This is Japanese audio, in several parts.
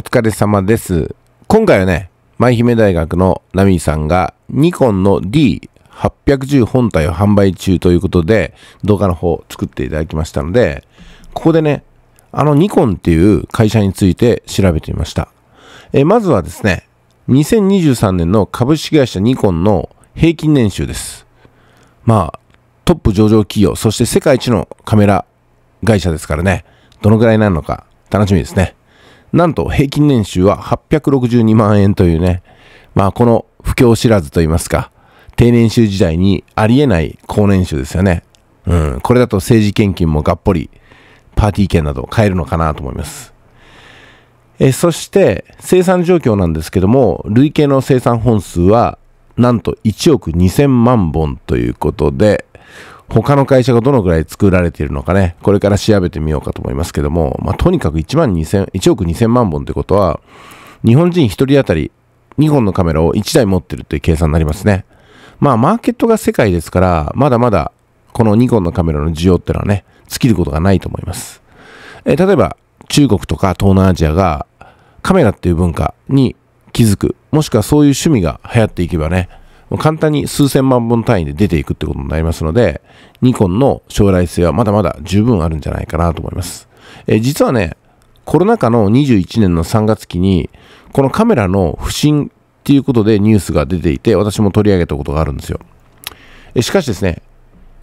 お疲れ様です。今回はね、舞姫大学のナミさんがニコンの D810 本体を販売中ということで、動画の方作っていただきましたので、ここでね、あのニコンっていう会社について調べてみました。えまずはですね、2023年の株式会社ニコンの平均年収です。まあ、トップ上場企業、そして世界一のカメラ会社ですからね、どのぐらいになるのか楽しみですね。なんと平均年収は862万円というね、まあこの不況知らずと言いますか、低年収時代にありえない高年収ですよね。うん、これだと政治献金もがっぽり、パーティー券など買えるのかなと思います。えそして生産状況なんですけども累計の生産本数はなんと1億2000万本ということで他の会社がどのぐらい作られているのかね、これから調べてみようかと思いますけども、まあ、とにかく1万2000、1億2000万本ってことは、日本人1人当たり2本のカメラを1台持ってるっていう計算になりますね。まあ、マーケットが世界ですから、まだまだこのニコンのカメラの需要ってのはね、尽きることがないと思います。えー、例えば、中国とか東南アジアがカメラっていう文化に気づく、もしくはそういう趣味が流行っていけばね、簡単に数千万本単位で出ていくってことになりますので、ニコンの将来性はまだまだ十分あるんじゃないかなと思います。えー、実はね、コロナ禍の21年の3月期に、このカメラの不振っていうことでニュースが出ていて、私も取り上げたことがあるんですよ。えしかしですね、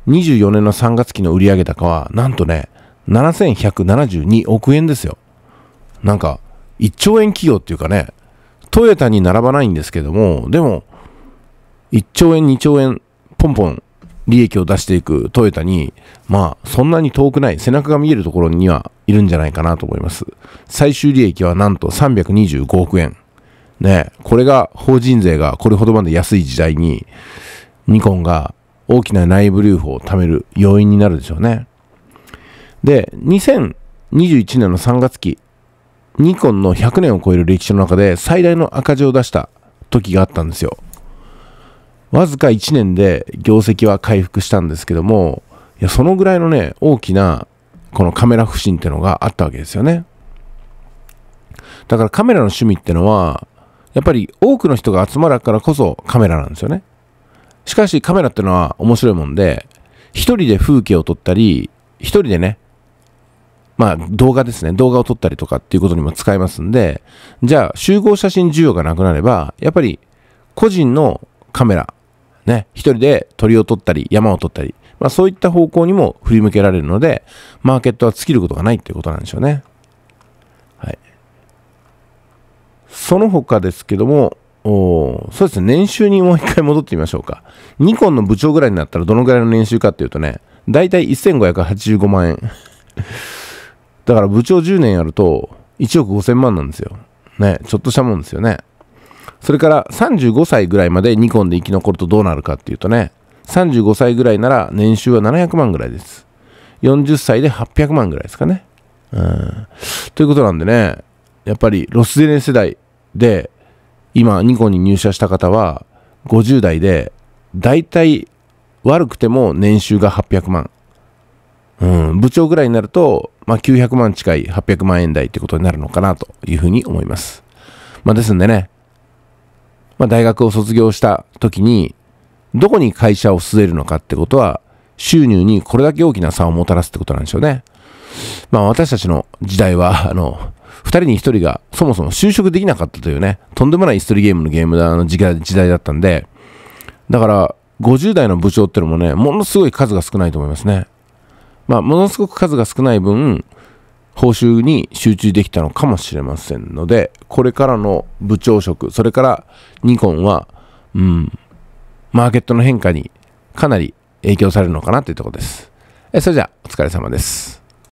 24年の3月期の売上高は、なんとね、7172億円ですよ。なんか、1兆円企業っていうかね、トヨタに並ばないんですけども、でも、1兆円、2兆円、ポンポン利益を出していくトヨタに、まあ、そんなに遠くない、背中が見えるところにはいるんじゃないかなと思います。最終利益はなんと325億円。ね、これが法人税がこれほどまで安い時代に、ニコンが大きな内部留保を貯める要因になるでしょうね。で、2021年の3月期、ニコンの100年を超える歴史の中で最大の赤字を出した時があったんですよ。わずか1年で業績は回復したんですけども、いや、そのぐらいのね、大きな、このカメラ不振ってのがあったわけですよね。だからカメラの趣味ってのは、やっぱり多くの人が集まるからこそカメラなんですよね。しかしカメラってのは面白いもんで、一人で風景を撮ったり、一人でね、まあ動画ですね、動画を撮ったりとかっていうことにも使えますんで、じゃあ集合写真需要がなくなれば、やっぱり個人のカメラね、一人で鳥を取ったり、山を取ったり、まあそういった方向にも振り向けられるので、マーケットは尽きることがないっていうことなんでしょうね。はい。その他ですけども、おそうですね、年収にもう一回戻ってみましょうか。ニコンの部長ぐらいになったらどのぐらいの年収かっていうとね、だいたい1585万円。だから部長10年やると1億5000万なんですよ。ね、ちょっとしたもんですよね。それから35歳ぐらいまでニコンで生き残るとどうなるかっていうとね、35歳ぐらいなら年収は700万ぐらいです。40歳で800万ぐらいですかね。うん。ということなんでね、やっぱりロスデネ世代で、今ニコンに入社した方は、50代で、だいたい悪くても年収が800万。うん、部長ぐらいになると、まあ、900万近い800万円台ってことになるのかなというふうに思います。まあ、ですんでね、まあ、大学を卒業した時に、どこに会社を据えるのかってことは、収入にこれだけ大きな差をもたらすってことなんでしょうね。まあ私たちの時代は、あの、2人に1人がそもそも就職できなかったというね、とんでもない椅人ゲームのゲームの時代だったんで、だから50代の部長ってのもね、ものすごい数が少ないと思いますね。まあものすごく数が少ない分、報酬に集中できたのかもしれませんので、これからの部長職、それからニコンは、うん、マーケットの変化にかなり影響されるのかなというところです。えそれじゃあ、お疲れ様です。